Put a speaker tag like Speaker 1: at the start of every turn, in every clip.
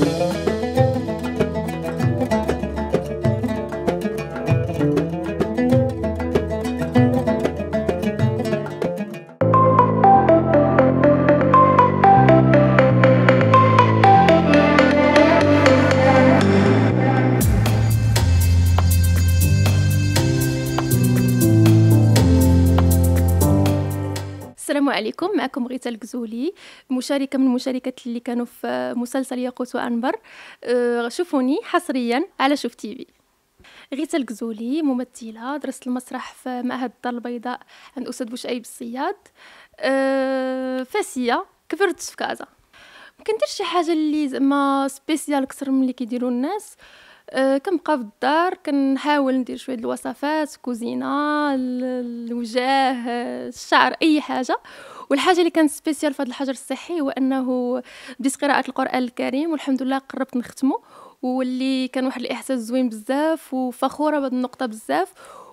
Speaker 1: thank you السلام عليكم معكم غيتا الكزولي مشاركة من المشاركات اللي كانوا في مسلسل ياقوت وأنبر آه، شوفوني حصريا على شوف في غيتا الكزولي ممثلة درست المسرح في معهد الدار البيضاء عند أستاذ بوشعيب الصياد آه، فاسية كبرت في كازا مكنديرش شي حاجة اللي زعما سبيسيال اكثر من اللي كيديروا الناس أه أه، كنبقى في الدار كنحاول ندير شويه الوصفات كوزينه الوجه الشعر اي حاجه والحاجه اللي كانت سبيسيال في هذا الحجر الصحي هو انه بديت قراءه القران الكريم والحمد لله قربت نختمه واللي كان واحد الاحساس زوين بزاف وفخوره بهذه النقطه بزاف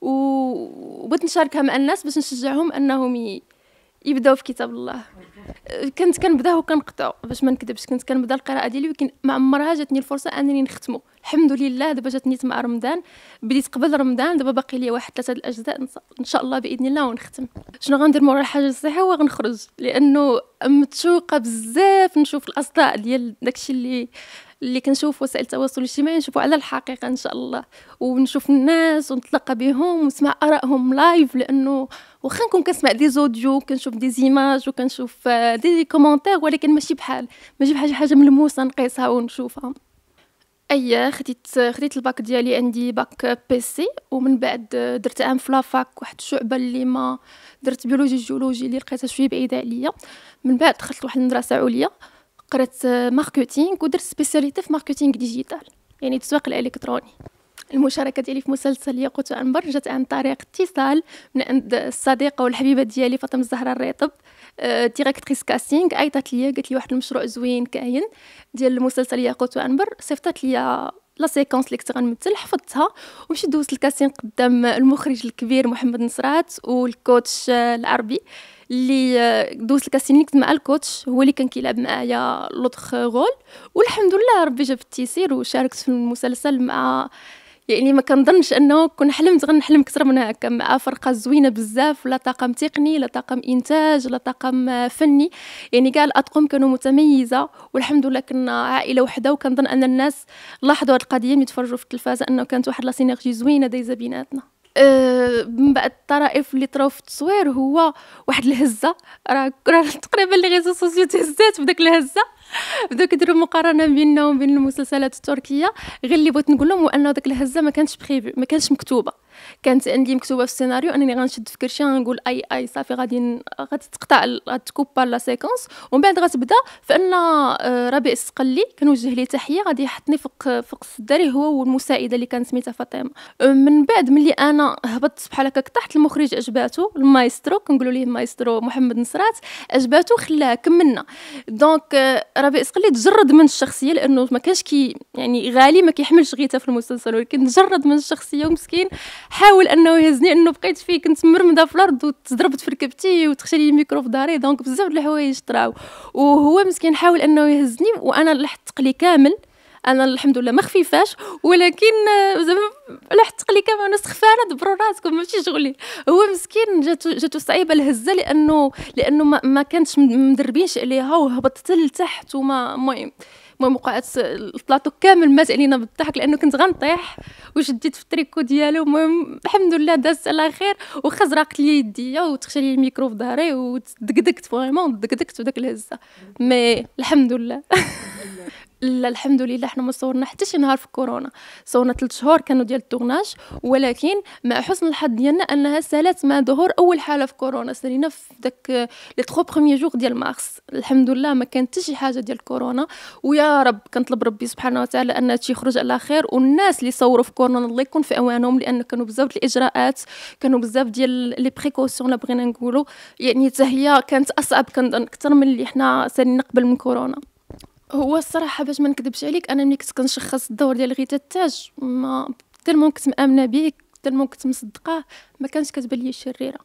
Speaker 1: وبغيت نشاركها مع الناس باش نشجعهم انهم يبداو في كتاب الله كنت كنبداه وكنقطعو باش ما نكذبش كنت كنبدا القراءه ديالي ولكن ما عمرها جاتني الفرصه انني نختمو الحمد لله دابا جاتني تما رمضان بديت قبل رمضان دابا باقي لي واحد ثلاثه الاجزاء ان شاء الله باذن الله ونختم شنو غندير مورا الحاجه الصحيحه هو غنخرج لانه متشوقه بزاف نشوف الاصداء ديال داكشي اللي اللي كنشوف وسائل التواصل الاجتماعي نشوفو على الحقيقه ان شاء الله ونشوف الناس ونتلقى بهم ونسمع ارائهم لايف لانه واخا نكون كنسمع دي زوديو كنشوف دي زيماج وكنشوف دي كومونتير ولكن ماشي بحال ماشي بحاجه حاجه ملموسه نقيسها ونشوفها اي خديت خديت الباك ديالي عندي باك بي سي ومن بعد درت عام في لافاك واحد الشعبه اللي ما درت بيولوجي جيولوجي اللي لقيتها شويه بعيده عليا من بعد دخلت لواحد المدرسه عليا قرات ماركتينغ ودرت سبيسياليتي في ماركتينغ ديجيتال يعني التسويق الالكتروني المشاركه ديالي في مسلسل ياقوت وعنبر جات عن طريق اتصال من عند الصديقه والحبيبه ديالي فاطمه الزهراء الريطب ديريكتريس كاستينغ عيطات ليا قالت لي واحد المشروع زوين كاين ديال المسلسل ياقوت وعنبر صيفطات ليا لا سيكونس اللي كنت غنمثل حفظتها ومشيت دوزت الكاسين قدام المخرج الكبير محمد نصرات والكوتش آه، العربي اللي آه، دوزت الكاسين اللي كنت مع الكوتش هو اللي كان كيلعب معايا لوطخ غول والحمد لله ربي جاب التيسير وشاركت في المسلسل مع يعني ما كنظنش انه كون حلمت غنحلم اكثر من هكا مع فرقه زوينه بزاف لا طاقم تقني لا طاقم انتاج لا طاقم آه، فني يعني كاع الاطقم كانوا متميزه والحمد لله كنا عائله وحده وكنظن ان الناس لاحظوا هذه القضيه ملي تفرجوا في التلفازه انه كانت واحد لا سينيرجي زوينه دايزه بيناتنا آه، من بعد الطرائف اللي طراو في التصوير هو واحد الهزه راه تقريبا اللي غيزو سوسيو تهزات بداك الهزه بداو كيديروا مقارنه بيننا وبين المسلسلات التركيه غير اللي بغيت نقول لهم هو انه ديك الهزه ما كانتش بخيبي ما كانتش مكتوبه كانت عندي مكتوبه في السيناريو انني غنشد في كرشي غنقول اي اي صافي غادي غتقطع غتكوبا لا سيكونس ومن بعد غتبدا فان آه، ربيع السقلي كنوجه ليه تحيه غادي يحطني فوق فوق السداري هو والمساعده اللي كانت سميتها فاطمه أه، من بعد ملي انا هبطت بحال هكاك طحت المخرج عجباتو المايسترو كنقولوا ليه مايسترو محمد نصرات عجباتو خلاه كملنا دونك آه، ربيع اسقلي تجرد من الشخصيه لانه ما كانش كي يعني غالي ما كيحملش غيتا في المسلسل ولكن تجرد من الشخصيه ومسكين حاول انه يهزني انه بقيت فيه كنت مرمده في الارض وتضربت في ركبتي وتخشى لي الميكرو في داري دونك بزاف د الحوايج طراو وهو مسكين حاول انه يهزني وانا لحقت قلي كامل انا الحمد لله ما خفيفاش ولكن زعما على تقلي كامل انا سخفانه دبروا راسكم ماشي شغلي هو مسكين جاتو جاتو صعيبه الهزه لانه لانه ما, ما كانتش مدربينش عليها وهبطت لتحت وما المهم المهم وقعت البلاطو كامل مات علينا بالضحك لانه كنت غنطيح وشديت في التريكو ديالو المهم الحمد لله دازت على خير وخا زرقت لي يديا وتخشى لي الميكرو في ظهري ودقدقت فريمون دقدقت وداك الهزه مي الحمد لله لا الحمد لله حنا ما صورنا حتى شي نهار في كورونا صورنا ثلاث شهور كانوا ديال التورناج ولكن مع حسن الحظ ديالنا انها سالات مع ظهور اول حاله في كورونا سالينا في داك لي تخو بروميير جوغ ديال مارس الحمد لله ما كانت حتى شي حاجه ديال كورونا ويا رب كنطلب ربي سبحانه وتعالى ان هادشي يخرج على خير والناس اللي صوروا في كورونا الله يكون في اوانهم لان كانوا بزاف ديال الاجراءات كانوا بزاف ديال لي بريكوسيون لا بغينا نقولوا يعني حتى كانت اصعب كنظن اكثر من اللي حنا سالينا قبل من كورونا هو الصراحه باش ما نكذبش عليك انا ملي كنت كنشخص الدور ديال غيتا التاج ما تلمون كنت مامنه بيه تلمون كنت مصدقاه ما كانش كتبان لي شريره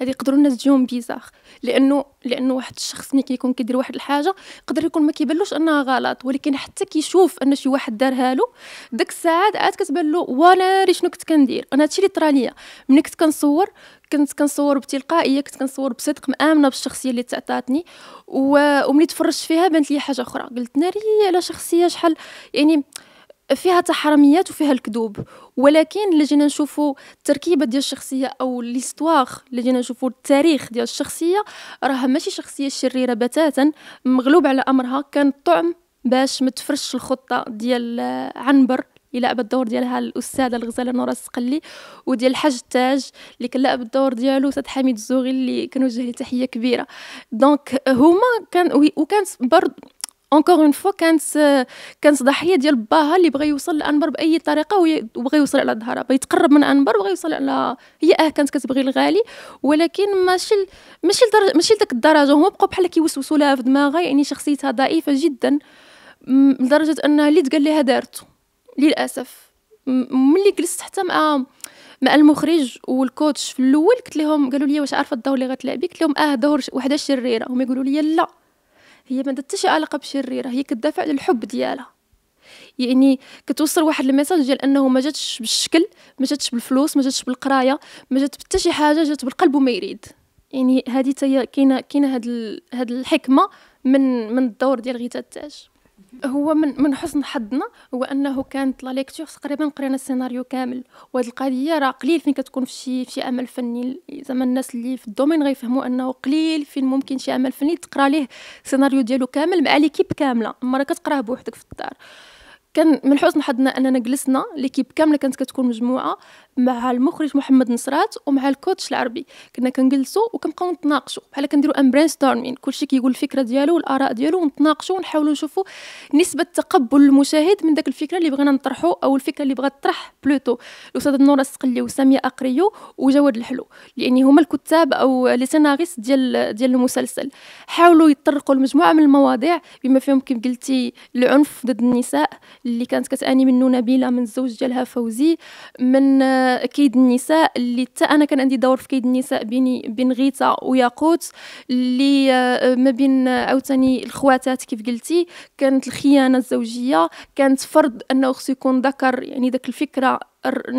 Speaker 1: هذه يقدروا الناس تجيهم بيزاخ لانه لانه واحد الشخص ملي كيكون كيدير واحد الحاجه يقدر يكون ما كيبانلوش انها غلط ولكن حتى كيشوف ان شي واحد دارها له ديك الساعات عاد كتبان له وانا شنو كنت كندير انا هادشي اللي طرا ليا ملي كنت كنصور كنت كنصور بتلقائيه كنت كنصور بصدق مامنه بالشخصيه اللي تعطاتني و... وملي تفرجت فيها بانت لي حاجه اخرى قلت ناري على شخصيه شحال يعني فيها تحرميات وفيها الكذوب ولكن اللي جينا نشوفوا التركيبه ديال الشخصيه او ليستواغ اللي جينا نشوفوا التاريخ ديال الشخصيه راه ماشي شخصيه شريره بتاتا مغلوب على امرها كان الطعم باش ما تفرش الخطه ديال عنبر اللي لعب الدور ديالها الاستاذه الغزاله نورا السقلي وديال الحاج التاج اللي كان لعب الدور ديالو استاذ حميد الزوغي اللي كنوجه ليه تحيه كبيره دونك هما كان وكانت برضه اونكور اون فوا كانت كانت ضحيه ديال باها اللي بغى يوصل لانبر باي طريقه وبغى يوصل على ظهرها بغى يتقرب من انبر وبغى يوصل على هي اه كانت كتبغي الغالي ولكن ماشي ماشي لدرجه ماشي لذاك الدرجه هما بقاو بحال كيوسوسوا لها في دماغها يعني شخصيتها ضعيفه جدا لدرجه انها اللي تقال لها دارته للاسف ملي جلست حتى مع مع المخرج والكوتش في الاول قلت لهم قالوا لي واش عارفه الدور اللي غتلعبي قلت لهم اه دور وحده شريره هما يقولوا لي لا هي ما حتى علاقه بشريره هي كتدافع على الحب ديالها يعني كتوصل واحد الميساج ديال انه ما جاتش بالشكل ما جاتش بالفلوس ما جاتش بالقرايه ما جات حتى شي حاجه جات بالقلب وما يريد يعني هذه هي كاينه كاينه هاد هاد الحكمه من من الدور ديال غيتا التاج هو من من حسن حظنا هو انه كانت لا ليكتور تقريبا قرينا السيناريو كامل وهاد القضيه راه قليل فين كتكون في شي في شي عمل فني زعما الناس اللي في الدومين غيفهموا انه قليل فين ممكن شي عمل فني تقرا ليه السيناريو ديالو كامل مع ليكيب كامله اما راه كتقراه بوحدك في الدار كان من حسن حظنا اننا جلسنا ليكيب كامله كانت كتكون مجموعه مع المخرج محمد نصرات ومع الكوتش العربي كنا كنجلسوا وكنبقاو نتناقشوا بحال كنديروا ان برين ستورمين كلشي كيقول الفكره ديالو والاراء ديالو ونتناقشوا ونحاولوا نشوفوا نسبه تقبل المشاهد من داك الفكره اللي بغينا نطرحوا او الفكره اللي بغات تطرح بلوتو الاستاذ نورا السقلي وساميه اقريو وجواد الحلو لان يعني هما الكتاب او لي سيناريست ديال ديال المسلسل حاولوا يطرقوا لمجموعه من المواضيع بما فيهم كيف قلتي العنف ضد النساء اللي كانت كتعاني منه نبيله من الزوج ديالها فوزي من كيد النساء اللي حتى انا كان عندي دور في كيد النساء بيني بين غيتا وياقوت اللي آه، ما بين آه، عاوتاني الخواتات كيف قلتي كانت الخيانه الزوجيه كانت فرض انه خصو يكون ذكر يعني داك الفكره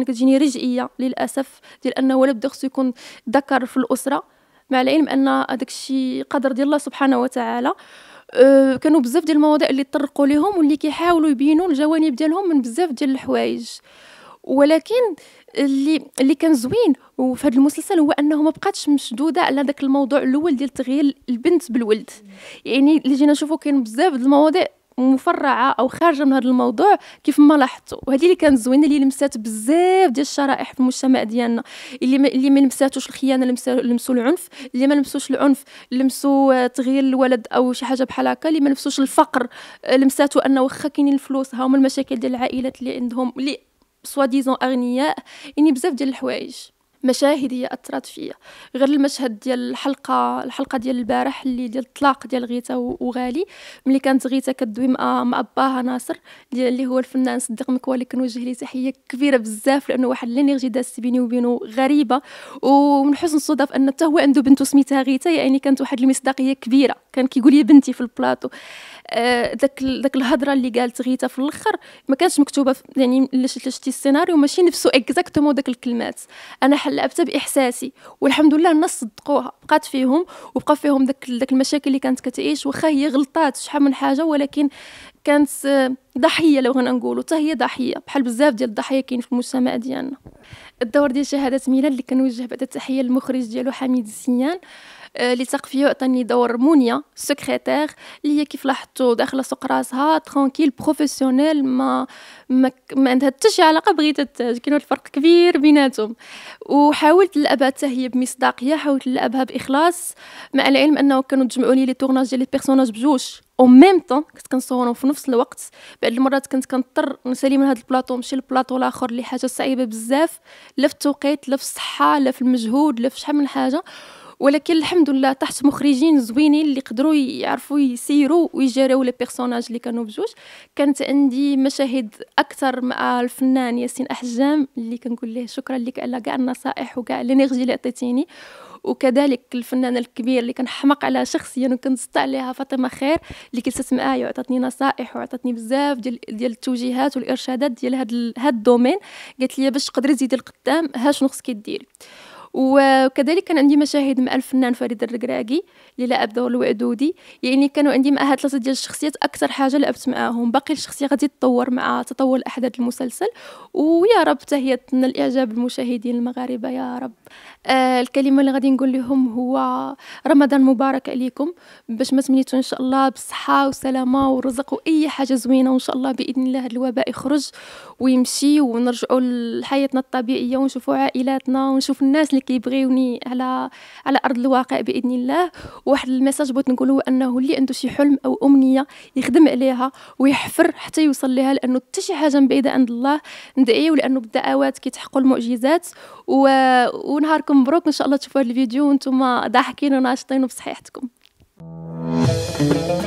Speaker 1: كتجيني رجعيه للاسف ديال انه ولد خصو يكون ذكر في الاسره مع العلم ان هذاك الشيء قدر ديال الله سبحانه وتعالى آه، كانوا بزاف ديال المواضيع اللي تطرقوا ليهم واللي كيحاولوا يبينوا الجوانب ديالهم من بزاف ديال الحوايج ولكن اللي اللي كان زوين وفي هذا المسلسل هو انه ما بقاتش مشدوده على داك الموضوع الاول ديال تغيير البنت بالولد يعني اللي جينا نشوفوا كاين بزاف المواضيع مفرعه او خارجه من هذا الموضوع كيف ما لاحظتوا وهذه اللي كانت زوينه اللي لمسات بزاف ديال الشرائح في المجتمع ديالنا اللي ما اللي ما لمساتوش الخيانه لمسوا لمسوا العنف اللي ما لمسوش العنف لمسوا آه، تغيير الولد او شي حاجه بحال هكا اللي ما لمسوش الفقر آه، لمساتو انه واخا كاينين الفلوس ها هما المشاكل ديال العائلات اللي عندهم اللي سوا ديزون اغنياء يعني بزاف ديال الحوايج مشاهد هي اثرت فيا غير المشهد ديال الحلقه الحلقه ديال البارح اللي ديال الطلاق ديال غيتا وغالي ملي كانت غيتا كدوي مع مع باها ناصر اللي هو الفنان صديق مكوالي كنوجه ليه تحيه كبيره بزاف لانه واحد الانرجي دازت بيني وبينه غريبه ومن حسن الصدف ان حتى هو عنده بنت سميتها غيتا يعني كانت واحد المصداقيه كبيره كان كيقول لي بنتي في البلاطو آه داك داك الهضره اللي قالت غيتا في الاخر ما كانتش مكتوبه يعني الا السيناريو ماشي نفسه اكزاكتومون داك الكلمات انا بصراحه باحساسي والحمد لله الناس صدقوها بقات فيهم وبقى فيهم داك داك المشاكل اللي كانت كتعيش واخا هي غلطات شحال من حاجه ولكن كانت ضحيه لو غنقولوا حتى هي ضحيه بحال بزاف ديال الضحايا كاين في المجتمع ديالنا الدور ديال شهاده ميلاد اللي كنوجه بعد التحيه للمخرج ديالو حميد السيان آه، لتقفيه عطاني دور مونيا سكرتير اللي هي كيف لاحظتوا داخله سوق راسها ترانكيل بروفيسيونيل ما ما, ما عندها حتى شي علاقه بغيت كاين الفرق كبير بيناتهم وحاولت نلعبها حتى هي بمصداقيه حاولت نلعبها باخلاص مع العلم انه كانوا تجمعوا لي لي تورناج ديال لي بيرسوناج بجوج او ميم طون كنت كنصورهم في نفس الوقت بعد المرات كنت كنضطر نسالي من هذا البلاطو نمشي للبلاطو الاخر اللي حاجه صعيبه بزاف لا في التوقيت لا في الصحه لا في المجهود لا في شحال من حاجه ولكن الحمد لله تحت مخرجين زوينين اللي قدروا يعرفوا يسيروا ويجاريو لي بيرسوناج اللي كانوا بجوج كانت عندي مشاهد اكثر مع الفنان ياسين احجام اللي كنقول له شكرا لك على كاع النصائح وكاع الانرجي اللي عطيتيني وكذلك الفنان الكبير اللي كنحمق على شخصيا وكنسطع عليها فاطمه خير اللي كلست معايا وعطاتني نصائح وعطاتني بزاف ديال ديال التوجيهات والارشادات ديال هاد هاد الدومين قالت لي باش تقدري تزيدي القدام ها شنو خصك ديري وكذلك كان عندي مشاهد مع الفنان فريد الركراكي اللي لعب دور الوعدودي يعني كانوا عندي مع هاد ثلاثه ديال الشخصيات اكثر حاجه لعبت معاهم باقي الشخصيه غادي تطور مع تطور احداث المسلسل ويا رب تهيت تنال الاعجاب المشاهدين المغاربه يا رب آه الكلمه اللي غادي نقول لهم هو رمضان مبارك عليكم باش ما تمنيتو ان شاء الله بالصحه وسلامه ورزق واي حاجه زوينه وان شاء الله باذن الله هذا الوباء يخرج ويمشي ونرجعوا لحياتنا الطبيعيه ونشوفوا عائلاتنا ونشوف الناس اللي اللي كيبغيوني على على ارض الواقع باذن الله وواحد الميساج بغيت نقوله هو انه اللي عنده شي حلم او امنيه يخدم عليها ويحفر حتى يوصل لها لانه حتى شي حاجه بعيده عند الله ندعيو لانه بالدعوات كيتحققوا المعجزات و... ونهاركم مبروك ان شاء الله تشوفوا هذا الفيديو وانتم ضاحكين وناشطين وبصحيحتكم Thank you.